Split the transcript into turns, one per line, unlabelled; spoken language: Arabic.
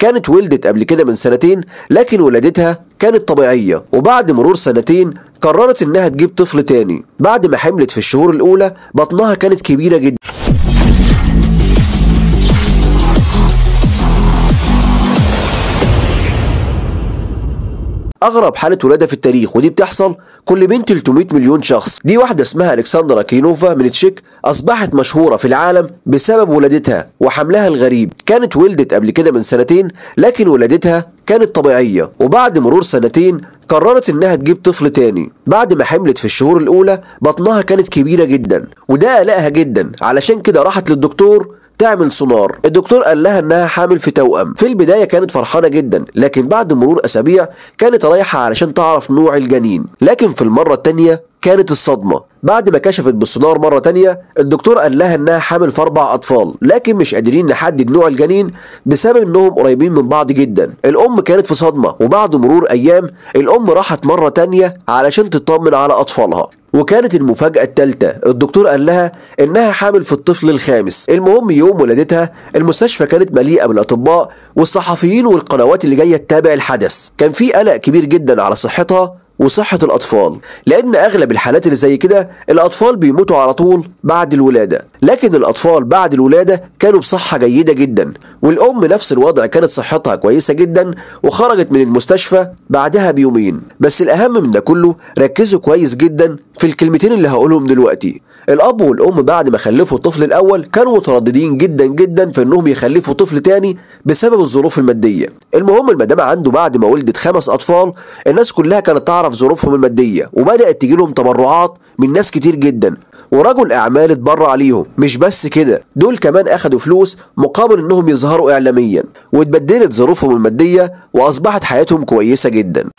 كانت ولدت قبل كده من سنتين لكن ولادتها كانت طبيعية وبعد مرور سنتين قررت انها تجيب طفل تاني بعد ما حملت في الشهور الاولى بطنها كانت كبيرة جدا اغرب حاله ولاده في التاريخ ودي بتحصل كل بين 300 مليون شخص دي واحده اسمها الكسندرا كينوفا من تشيك اصبحت مشهوره في العالم بسبب ولادتها وحملها الغريب كانت ولدت قبل كده من سنتين لكن ولادتها كانت طبيعيه وبعد مرور سنتين قررت انها تجيب طفل تاني بعد ما حملت في الشهور الاولى بطنها كانت كبيره جدا وده قلقها جدا علشان كده راحت للدكتور تعمل سونار الدكتور قال لها انها حامل في توأم في البدايه كانت فرحانه جدا لكن بعد مرور اسابيع كانت رايحه علشان تعرف نوع الجنين لكن في المره الثانيه كانت الصدمه بعد ما كشفت بالسونار مره تانية الدكتور قال لها انها حامل في اربع اطفال لكن مش قادرين نحدد نوع الجنين بسبب انهم قريبين من بعض جدا الام كانت في صدمه وبعد مرور ايام الام راحت مره تانية علشان تطمن على اطفالها وكانت المفاجأة التالتة الدكتور قال لها إنها حامل في الطفل الخامس المهم يوم ولادتها المستشفى كانت مليئة بالأطباء والصحفيين والقنوات اللي جاية تتابع الحدث كان في قلق كبير جدا على صحتها وصحة الأطفال لأن أغلب الحالات اللي زي كده الأطفال بيموتوا على طول بعد الولادة لكن الأطفال بعد الولادة كانوا بصحة جيدة جدا والأم نفس الوضع كانت صحتها كويسة جدا وخرجت من المستشفى بعدها بيومين بس الأهم من ده كله ركزوا كويس جدا في الكلمتين اللي هقولهم دلوقتي الأب والأم بعد ما خلفوا الطفل الأول كانوا مترددين جدا جدا في إنهم يخلفوا طفل تاني بسبب الظروف المادية المهم المدام عنده بعد ما ولدت خمس أطفال الناس كلها كانت تعرف ظروفهم المادية وبدأت تجيلهم تبرعات من ناس كتير جدا ورجل اعمال اتبرع ليهم مش بس كده دول كمان اخدوا فلوس مقابل انهم يظهروا اعلاميا واتبدلت ظروفهم الماديه واصبحت حياتهم كويسه جدا